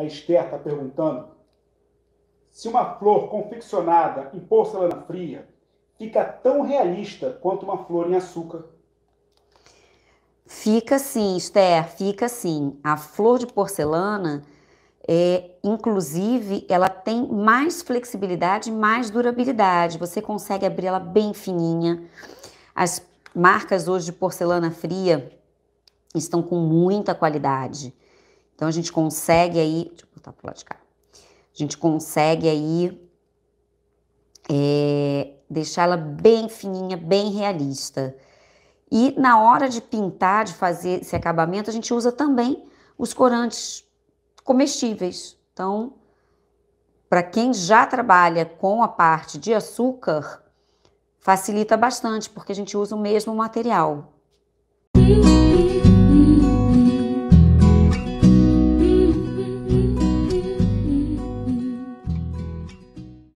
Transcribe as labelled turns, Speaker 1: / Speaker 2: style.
Speaker 1: A Esther está perguntando se uma flor confeccionada em porcelana fria fica tão realista quanto uma flor em açúcar.
Speaker 2: Fica sim, Esther, fica sim. A flor de porcelana, é, inclusive, ela tem mais flexibilidade, mais durabilidade. Você consegue abrir ela bem fininha. As marcas hoje de porcelana fria estão com muita qualidade. Então a gente consegue aí. Deixa eu botar pro lado de cá. A gente consegue aí é, deixar ela bem fininha, bem realista. E na hora de pintar, de fazer esse acabamento, a gente usa também os corantes comestíveis. Então, para quem já trabalha com a parte de açúcar, facilita bastante, porque a gente usa o mesmo material.